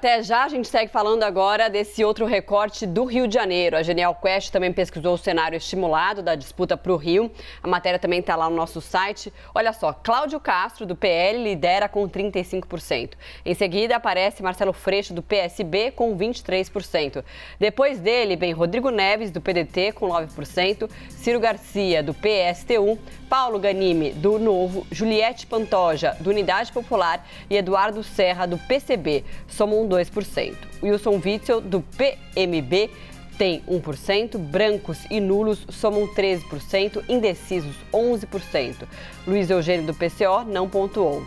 Até já, a gente segue falando agora desse outro recorte do Rio de Janeiro. A Genial Quest também pesquisou o cenário estimulado da disputa para o Rio. A matéria também está lá no nosso site. Olha só, Cláudio Castro, do PL, lidera com 35%. Em seguida, aparece Marcelo Freixo, do PSB, com 23%. Depois dele, vem Rodrigo Neves, do PDT, com 9%. Ciro Garcia, do PSTU. Paulo Ganime, do Novo. Juliette Pantoja, do Unidade Popular. E Eduardo Serra, do PCB. Somam Wilson Witzel, do PMB, tem 1%, brancos e nulos somam 13%, indecisos 11%. Luiz Eugênio, do PCO, não pontuou.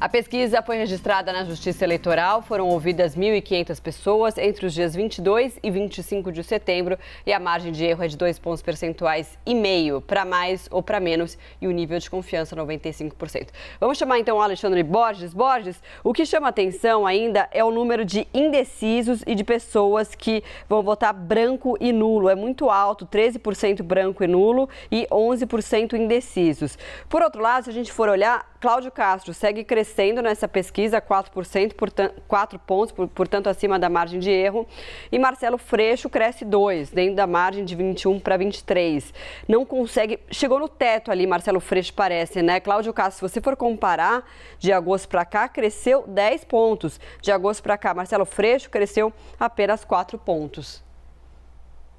A pesquisa foi registrada na Justiça Eleitoral. Foram ouvidas 1.500 pessoas entre os dias 22 e 25 de setembro e a margem de erro é de dois pontos percentuais e meio para mais ou para menos e o nível de confiança 95%. Vamos chamar então o Alexandre Borges. Borges, o que chama atenção ainda é o número de indecisos e de pessoas que vão votar branco e nulo. É muito alto, 13% branco e nulo e 11% indecisos. Por outro lado, se a gente for olhar Cláudio Castro segue crescendo nessa pesquisa, 4%, portanto, 4 pontos, portanto, acima da margem de erro. E Marcelo Freixo cresce 2, dentro da margem de 21 para 23. Não consegue. Chegou no teto ali, Marcelo Freixo parece, né? Cláudio Castro, se você for comparar, de agosto para cá, cresceu 10 pontos. De agosto para cá, Marcelo Freixo cresceu apenas 4 pontos.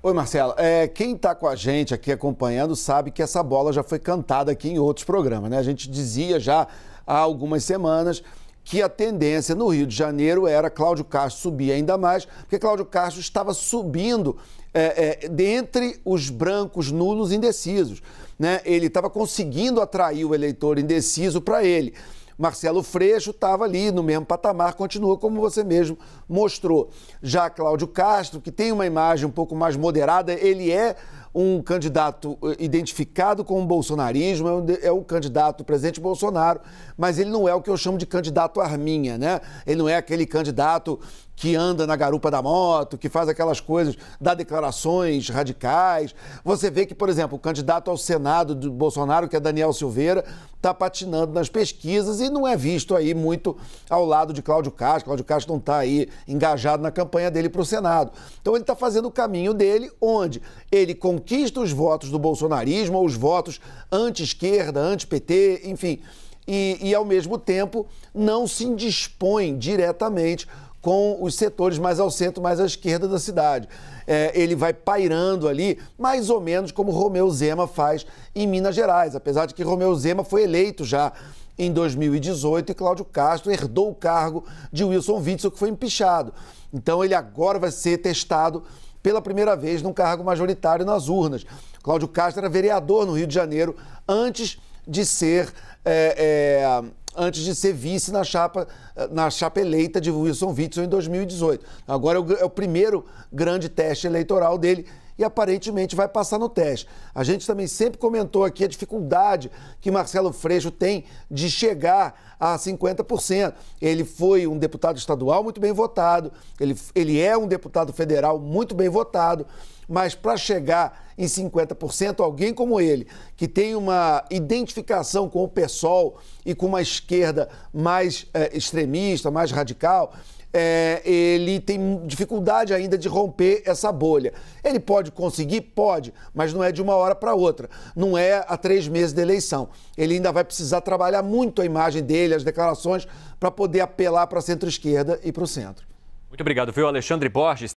Oi, Marcela. É, quem está com a gente aqui acompanhando sabe que essa bola já foi cantada aqui em outros programas, né? A gente dizia já há algumas semanas que a tendência no Rio de Janeiro era Cláudio Castro subir ainda mais, porque Cláudio Castro estava subindo é, é, dentre os brancos nulos indecisos. Né? Ele estava conseguindo atrair o eleitor indeciso para ele. Marcelo Freixo estava ali no mesmo patamar, continua como você mesmo mostrou. Já Cláudio Castro, que tem uma imagem um pouco mais moderada, ele é um candidato eh, identificado com o bolsonarismo, é, é o candidato presidente Bolsonaro, mas ele não é o que eu chamo de candidato arminha, né? Ele não é aquele candidato que anda na garupa da moto, que faz aquelas coisas, dá declarações radicais. Você vê que, por exemplo, o candidato ao Senado do Bolsonaro, que é Daniel Silveira, está patinando nas pesquisas e não é visto aí muito ao lado de Cláudio Castro. Cláudio Castro não está aí engajado na campanha dele para o Senado. Então ele está fazendo o caminho dele, onde ele com conquista os votos do bolsonarismo ou os votos anti-esquerda, anti-PT, enfim, e, e ao mesmo tempo não se indispõe diretamente com os setores mais ao centro, mais à esquerda da cidade. É, ele vai pairando ali, mais ou menos como Romeu Zema faz em Minas Gerais, apesar de que Romeu Zema foi eleito já em 2018 e Cláudio Castro herdou o cargo de Wilson Witzel, que foi empichado. Então ele agora vai ser testado pela primeira vez num cargo majoritário nas urnas. Cláudio Castro era vereador no Rio de Janeiro antes de ser. É, é, antes de ser vice na chapa, na chapa eleita de Wilson Witzel em 2018. Agora é o, é o primeiro grande teste eleitoral dele e aparentemente vai passar no teste. A gente também sempre comentou aqui a dificuldade que Marcelo Freixo tem de chegar a 50%. Ele foi um deputado estadual muito bem votado, ele, ele é um deputado federal muito bem votado mas para chegar em 50%, alguém como ele, que tem uma identificação com o PSOL e com uma esquerda mais é, extremista, mais radical, é, ele tem dificuldade ainda de romper essa bolha. Ele pode conseguir? Pode, mas não é de uma hora para outra. Não é a três meses da eleição. Ele ainda vai precisar trabalhar muito a imagem dele, as declarações, para poder apelar para a centro-esquerda e para o centro. Muito obrigado, viu, Alexandre Borges?